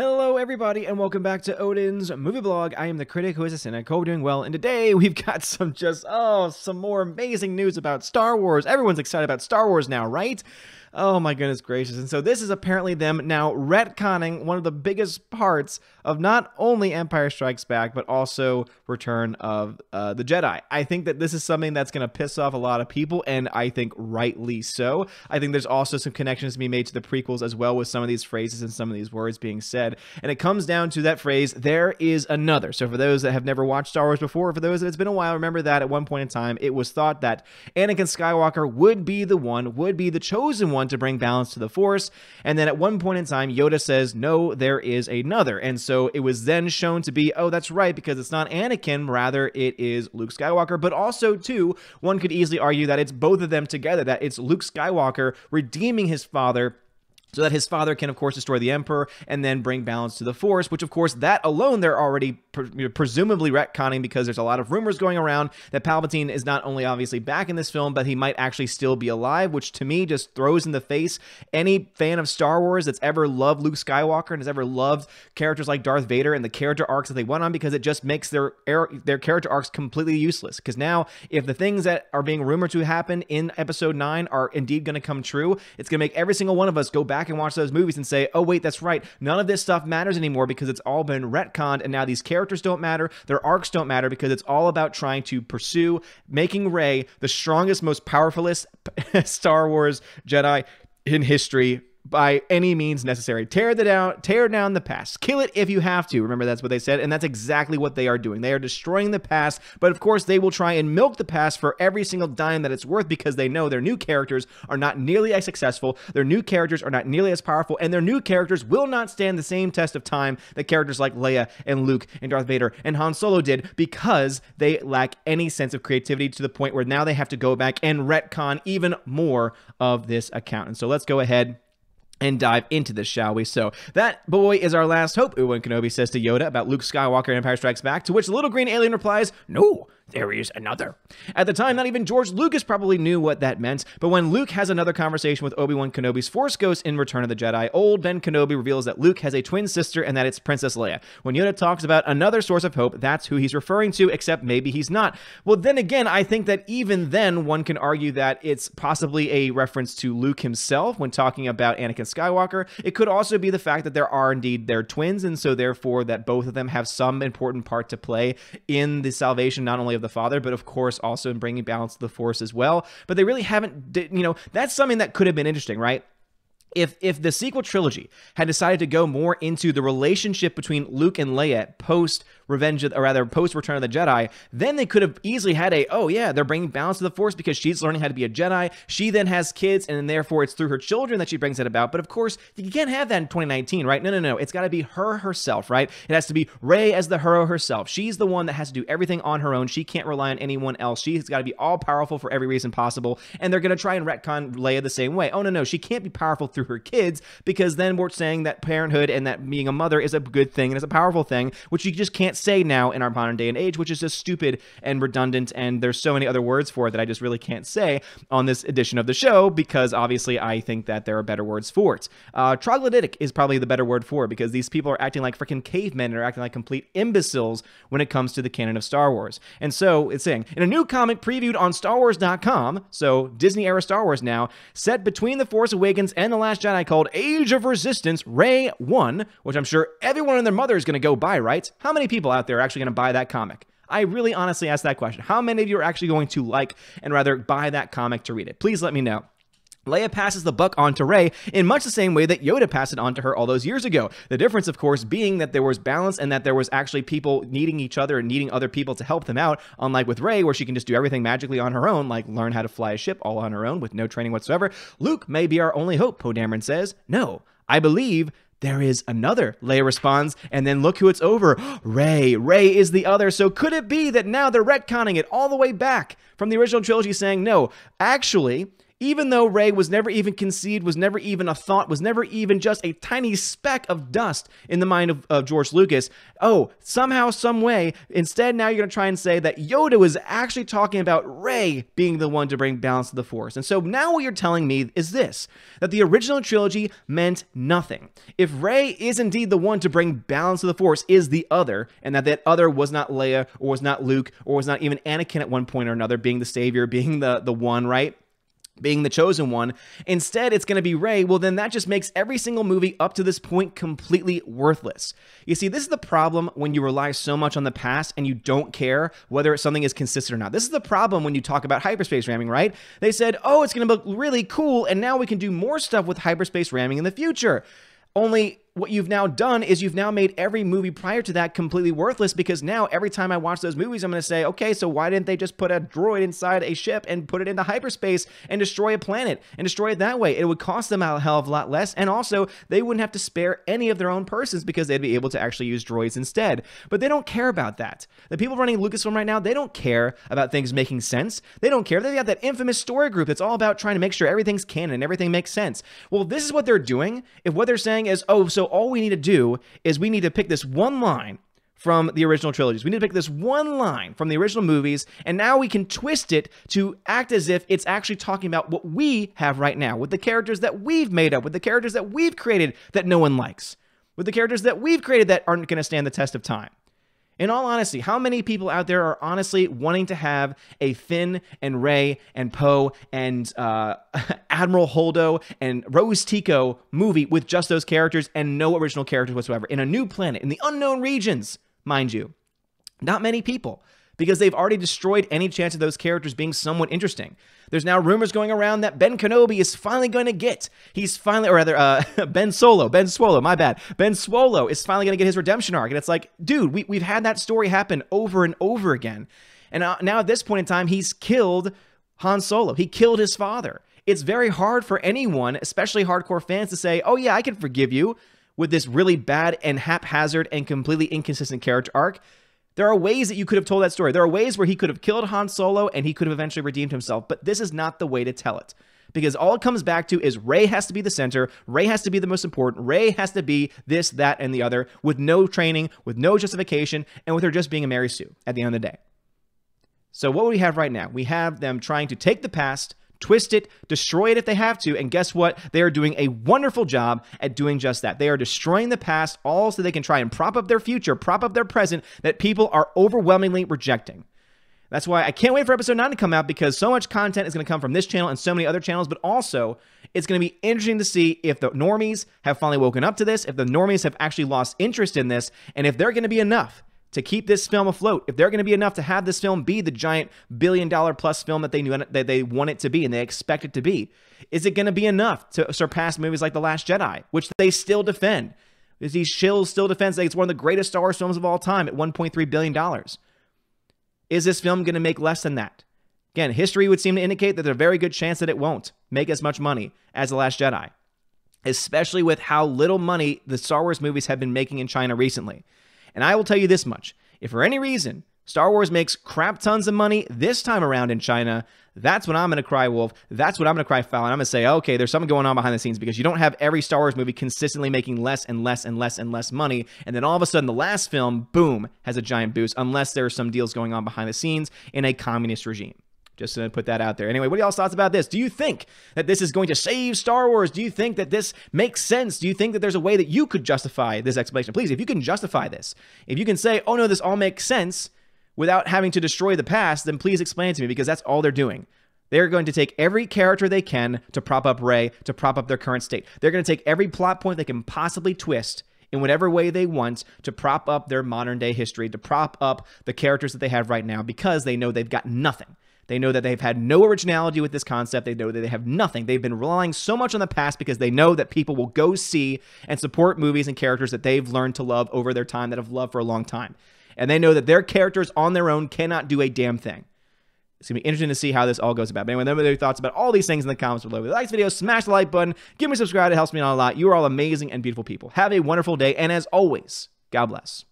Hello, everybody, and welcome back to Odin's Movie Blog. I am the critic who is a sin. I hope doing well, and today we've got some just, oh, some more amazing news about Star Wars. Everyone's excited about Star Wars now, right? Oh my goodness gracious. And so this is apparently them now retconning one of the biggest parts of not only Empire Strikes Back, but also Return of uh, the Jedi. I think that this is something that's going to piss off a lot of people, and I think rightly so. I think there's also some connections to be made to the prequels as well with some of these phrases and some of these words being said. And it comes down to that phrase, there is another. So for those that have never watched Star Wars before, for those that it's been a while, remember that at one point in time, it was thought that Anakin Skywalker would be the one, would be the chosen one one to bring balance to the Force. And then at one point in time, Yoda says, No, there is another. And so it was then shown to be, Oh, that's right, because it's not Anakin, rather, it is Luke Skywalker. But also, too, one could easily argue that it's both of them together, that it's Luke Skywalker redeeming his father so that his father can, of course, destroy the Emperor and then bring balance to the Force, which, of course, that alone they're already pre presumably retconning because there's a lot of rumors going around that Palpatine is not only obviously back in this film, but he might actually still be alive, which to me just throws in the face any fan of Star Wars that's ever loved Luke Skywalker and has ever loved characters like Darth Vader and the character arcs that they went on because it just makes their their character arcs completely useless. Because now, if the things that are being rumored to happen in Episode 9 are indeed going to come true, it's going to make every single one of us go back back and watch those movies and say, oh, wait, that's right. None of this stuff matters anymore because it's all been retconned. And now these characters don't matter. Their arcs don't matter because it's all about trying to pursue making Rey the strongest, most powerfulest Star Wars Jedi in history by any means necessary. Tear the down, tear down the past. Kill it if you have to. Remember that's what they said, and that's exactly what they are doing. They are destroying the past, but of course they will try and milk the past for every single dime that it's worth because they know their new characters are not nearly as successful, their new characters are not nearly as powerful, and their new characters will not stand the same test of time that characters like Leia and Luke and Darth Vader and Han Solo did because they lack any sense of creativity to the point where now they have to go back and retcon even more of this account. And so let's go ahead and dive into this, shall we? So that boy is our last hope, Owen Kenobi says to Yoda about Luke Skywalker and Empire Strikes Back, to which the little green alien replies, no, there is another. At the time, not even George Lucas probably knew what that meant, but when Luke has another conversation with Obi Wan Kenobi's Force Ghost in Return of the Jedi, old Ben Kenobi reveals that Luke has a twin sister and that it's Princess Leia. When Yoda talks about another source of hope, that's who he's referring to, except maybe he's not. Well, then again, I think that even then, one can argue that it's possibly a reference to Luke himself when talking about Anakin Skywalker. It could also be the fact that there are indeed their twins, and so therefore that both of them have some important part to play in the salvation not only of the father, but of course also in bringing balance to the force as well. But they really haven't, you know, that's something that could have been interesting, right? if if the sequel trilogy had decided to go more into the relationship between Luke and Leia post Revenge of, or rather post Return of the Jedi, then they could have easily had a oh yeah they're bringing balance to the Force because she's learning how to be a Jedi. She then has kids, and therefore it's through her children that she brings it about. But of course you can't have that in 2019, right? No, no, no. It's got to be her herself, right? It has to be Rey as the hero herself. She's the one that has to do everything on her own. She can't rely on anyone else. She's got to be all powerful for every reason possible. And they're gonna try and retcon Leia the same way. Oh no, no, she can't be powerful through her kids because then we're saying that parenthood and that being a mother is a good thing and is a powerful thing, which you just can't say now in our modern day and age, which is just stupid and redundant. And there's so many other words for it that I just really can't say on this edition of the show because obviously I think that there are better words for it. Uh, troglodytic is probably the better word for it because these people are acting like freaking cavemen and are acting like complete imbeciles when it comes to the canon of Star Wars. And so it's saying in a new comic previewed on StarWars.com, so Disney era Star Wars now, set between The Force Awakens and The Last Last Jedi called Age of Resistance Ray 1, which I'm sure everyone and their mother is going to go buy, right? How many people out there are actually going to buy that comic? I really honestly ask that question. How many of you are actually going to like and rather buy that comic to read it? Please let me know. Leia passes the buck on to Rey in much the same way that Yoda passed it on to her all those years ago. The difference, of course, being that there was balance and that there was actually people needing each other and needing other people to help them out, unlike with Rey, where she can just do everything magically on her own, like learn how to fly a ship all on her own with no training whatsoever. Luke may be our only hope, Poe Dameron says. No, I believe there is another, Leia responds, and then look who it's over. Ray. Ray is the other. So could it be that now they're retconning it all the way back from the original trilogy saying, no, actually, even though Ray was never even conceived, was never even a thought, was never even just a tiny speck of dust in the mind of, of George Lucas, oh, somehow, some way, instead now you're going to try and say that Yoda was actually talking about Ray being the one to bring balance to the Force. And so now what you're telling me is this, that the original trilogy meant nothing. If Ray is indeed the one to bring balance to the Force, is the other, and that that other was not Leia or was not Luke or was not even Anakin at one point or another, being the savior, being the, the one, right? being the chosen one. Instead, it's going to be Rey. Well, then that just makes every single movie up to this point completely worthless. You see, this is the problem when you rely so much on the past and you don't care whether something is consistent or not. This is the problem when you talk about hyperspace ramming, right? They said, "Oh, it's going to look really cool and now we can do more stuff with hyperspace ramming in the future." Only what you've now done is you've now made every movie prior to that completely worthless because now every time I watch those movies, I'm going to say, okay, so why didn't they just put a droid inside a ship and put it into hyperspace and destroy a planet and destroy it that way? It would cost them a hell of a lot less. And also, they wouldn't have to spare any of their own persons because they'd be able to actually use droids instead. But they don't care about that. The people running Lucasfilm right now, they don't care about things making sense. They don't care. They've got that infamous story group that's all about trying to make sure everything's canon and everything makes sense. Well, this is what they're doing. If what they're saying is, oh, so all we need to do is we need to pick this one line from the original trilogies. We need to pick this one line from the original movies, and now we can twist it to act as if it's actually talking about what we have right now, with the characters that we've made up, with the characters that we've created that no one likes, with the characters that we've created that aren't going to stand the test of time. In all honesty, how many people out there are honestly wanting to have a Finn and Ray and Poe and uh, Admiral Holdo and Rose Tico movie with just those characters and no original characters whatsoever in a new planet, in the unknown regions, mind you? Not many people because they've already destroyed any chance of those characters being somewhat interesting. There's now rumors going around that Ben Kenobi is finally going to get, he's finally, or rather, uh, Ben Solo, Ben Swolo, my bad, Ben swolo is finally going to get his redemption arc. And it's like, dude, we, we've had that story happen over and over again. And uh, now at this point in time, he's killed Han Solo, he killed his father. It's very hard for anyone, especially hardcore fans, to say, oh, yeah, I can forgive you with this really bad and haphazard and completely inconsistent character arc there are ways that you could have told that story. There are ways where he could have killed Han Solo and he could have eventually redeemed himself, but this is not the way to tell it. Because all it comes back to is Ray has to be the center, Ray has to be the most important, Ray has to be this, that, and the other, with no training, with no justification, and with her just being a Mary Sue at the end of the day. So, what we have right now? We have them trying to take the past twist it, destroy it if they have to. And guess what? They are doing a wonderful job at doing just that. They are destroying the past all so they can try and prop up their future, prop up their present that people are overwhelmingly rejecting. That's why I can't wait for episode 9 to come out because so much content is going to come from this channel and so many other channels, but also it's going to be interesting to see if the normies have finally woken up to this, if the normies have actually lost interest in this, and if they're going to be enough to keep this film afloat. If they're going to be enough to have this film be the giant billion dollar plus film that they knew that they want it to be and they expect it to be, is it going to be enough to surpass movies like The Last Jedi, which they still defend? Is these shills still defends that it's one of the greatest Star Wars films of all time at 1.3 billion dollars? Is this film going to make less than that? Again, history would seem to indicate that there's a very good chance that it won't make as much money as The Last Jedi, especially with how little money the Star Wars movies have been making in China recently. And I will tell you this much if for any reason Star Wars makes crap tons of money this time around in China, that's when I'm going to cry wolf. That's what I'm going to cry foul. And I'm going to say, okay, there's something going on behind the scenes because you don't have every Star Wars movie consistently making less and less and less and less money. And then all of a sudden, the last film, boom, has a giant boost, unless there are some deals going on behind the scenes in a communist regime. Just to put that out there. Anyway, what are y'all's thoughts about this? Do you think that this is going to save Star Wars? Do you think that this makes sense? Do you think that there's a way that you could justify this explanation? Please, if you can justify this, if you can say, oh no, this all makes sense without having to destroy the past, then please explain to me because that's all they're doing. They're going to take every character they can to prop up Rey, to prop up their current state. They're going to take every plot point they can possibly twist in whatever way they want to prop up their modern day history, to prop up the characters that they have right now because they know they've got nothing. They know that they've had no originality with this concept. They know that they have nothing. They've been relying so much on the past because they know that people will go see and support movies and characters that they've learned to love over their time, that have loved for a long time. And they know that their characters on their own cannot do a damn thing. It's gonna be interesting to see how this all goes about. But anyway, let me know your thoughts about all these things in the comments below. If you like this video, smash the like button, give me a subscribe, it helps me out a lot. You are all amazing and beautiful people. Have a wonderful day, and as always, God bless.